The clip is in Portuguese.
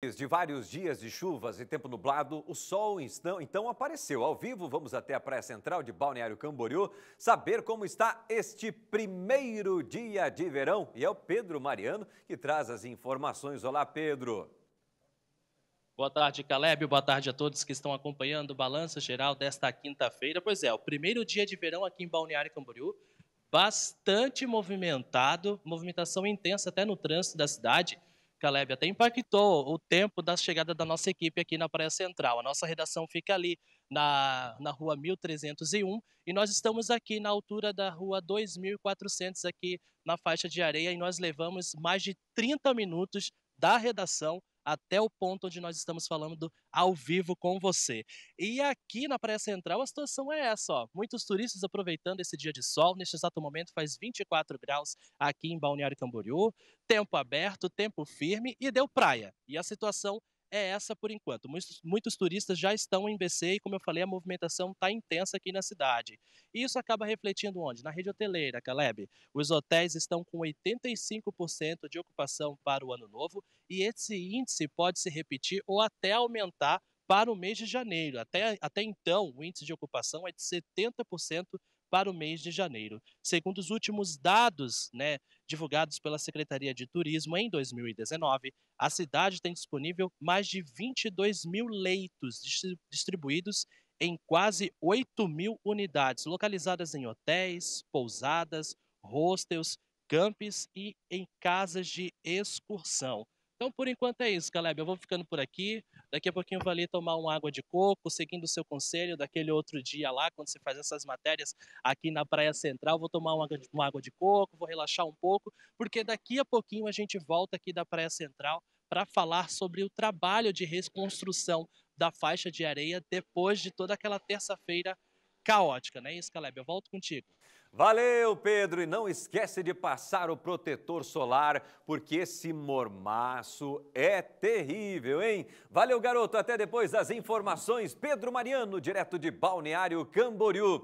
De vários dias de chuvas e tempo nublado, o sol então apareceu. Ao vivo, vamos até a Praia Central de Balneário Camboriú saber como está este primeiro dia de verão. E é o Pedro Mariano que traz as informações. Olá, Pedro. Boa tarde, Caleb. Boa tarde a todos que estão acompanhando o Balanço Geral desta quinta-feira. Pois é, o primeiro dia de verão aqui em Balneário Camboriú. Bastante movimentado, movimentação intensa até no trânsito da cidade. Caleb, até impactou o tempo da chegada da nossa equipe aqui na Praia Central. A nossa redação fica ali na, na rua 1301 e nós estamos aqui na altura da rua 2400, aqui na faixa de areia, e nós levamos mais de 30 minutos da redação até o ponto onde nós estamos falando ao vivo com você. E aqui na Praia Central a situação é essa, ó. Muitos turistas aproveitando esse dia de sol. Neste exato momento faz 24 graus aqui em Balneário Camboriú. Tempo aberto, tempo firme e deu praia. E a situação é essa por enquanto. Muitos, muitos turistas já estão em BC e, como eu falei, a movimentação está intensa aqui na cidade. E isso acaba refletindo onde? Na rede hoteleira, Caleb. Os hotéis estão com 85% de ocupação para o ano novo e esse índice pode se repetir ou até aumentar para o mês de janeiro. Até, até então, o índice de ocupação é de 70% para o mês de janeiro. Segundo os últimos dados né, divulgados pela Secretaria de Turismo em 2019, a cidade tem disponível mais de 22 mil leitos distribuídos em quase 8 mil unidades, localizadas em hotéis, pousadas, hostels, campes e em casas de excursão. Então, por enquanto é isso, Caleb. Eu vou ficando por aqui. Daqui a pouquinho vou ali tomar uma água de coco, seguindo o seu conselho daquele outro dia lá, quando você faz essas matérias aqui na Praia Central, vou tomar uma, uma água de coco, vou relaxar um pouco, porque daqui a pouquinho a gente volta aqui da Praia Central para falar sobre o trabalho de reconstrução da faixa de areia depois de toda aquela terça-feira caótica, não é isso, Caleb? Eu volto contigo. Valeu, Pedro! E não esquece de passar o protetor solar, porque esse mormaço é terrível, hein? Valeu, garoto! Até depois das informações. Pedro Mariano, direto de Balneário Camboriú.